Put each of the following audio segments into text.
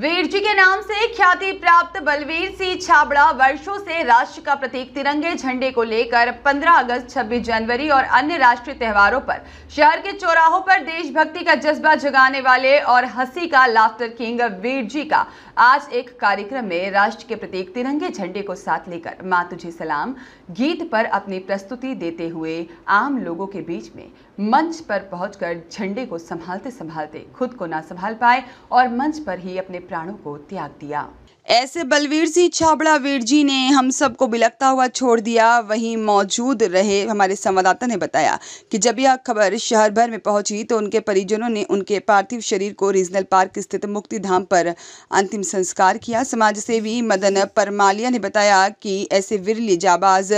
वीर जी के नाम से ख्याति प्राप्त बलवीर सिंह छाबड़ा वर्षों से राष्ट्र का प्रतीक तिरंगे झंडे को लेकर 15 अगस्त 26 जनवरी और अन्य राष्ट्रीय त्योहारों पर शहर के चौराहों पर देशभक्ति का जज्बा जगाने वाले और हंसी का लाफ्टर किंग वीर जी का आज एक कार्यक्रम में राष्ट्र के प्रतीक तिरंगे झंडे को साथ लेकर माँ तुझे सलाम गीत पर अपनी प्रस्तुति देते हुए आम लोगों के बीच में मंच पर पहुंचकर झंडे को संभालते संभालते खुद को ना संभाल पाए और मंच पर ही अपने प्राणों को त्याग दिया ऐसे बलवीर सिंह छाबड़ा वीर जी ने हम सबको बिलकता हुआ छोड़ दिया वहीं मौजूद रहे हमारे संवाददाता ने बताया कि जब यह खबर शहर भर में पहुंची तो उनके परिजनों ने उनके पार्थिव शरीर को रीजनल पार्क स्थित मुक्ति धाम पर अंतिम संस्कार किया समाज सेवी मदन परमालिया ने बताया कि ऐसे वीर जाबाज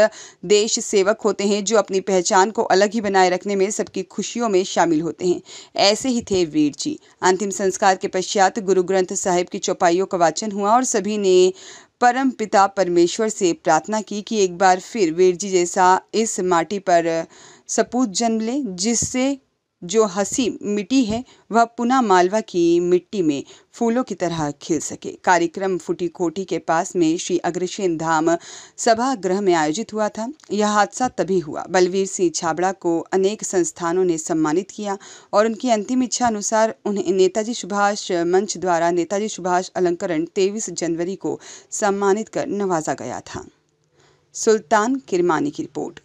देश सेवक होते हैं जो अपनी पहचान को अलग ही बनाए रखने में सबकी खुशियों में शामिल होते हैं ऐसे ही थे वीर जी अंतिम संस्कार के पश्चात गुरु ग्रंथ साहिब साहिब की चौपाइयों का वाचन हुआ और सभी ने परम पिता परमेश्वर से प्रार्थना की कि एक बार फिर वीर जी जैसा इस माटी पर सपूत जन्म ले जिससे जो हंसी मिट्टी है वह पुनः मालवा की मिट्टी में फूलों की तरह खिल सके कार्यक्रम फुटी कोटी के पास में श्री अग्रसेन धाम सभागृह में आयोजित हुआ था यह हादसा तभी हुआ बलवीर सिंह छाबड़ा को अनेक संस्थानों ने सम्मानित किया और उनकी अंतिम इच्छा अनुसार उन्हें नेताजी सुभाष मंच द्वारा नेताजी सुभाष अलंकरण तेईस जनवरी को सम्मानित कर नवाजा गया था सुल्तान किरमानी की रिपोर्ट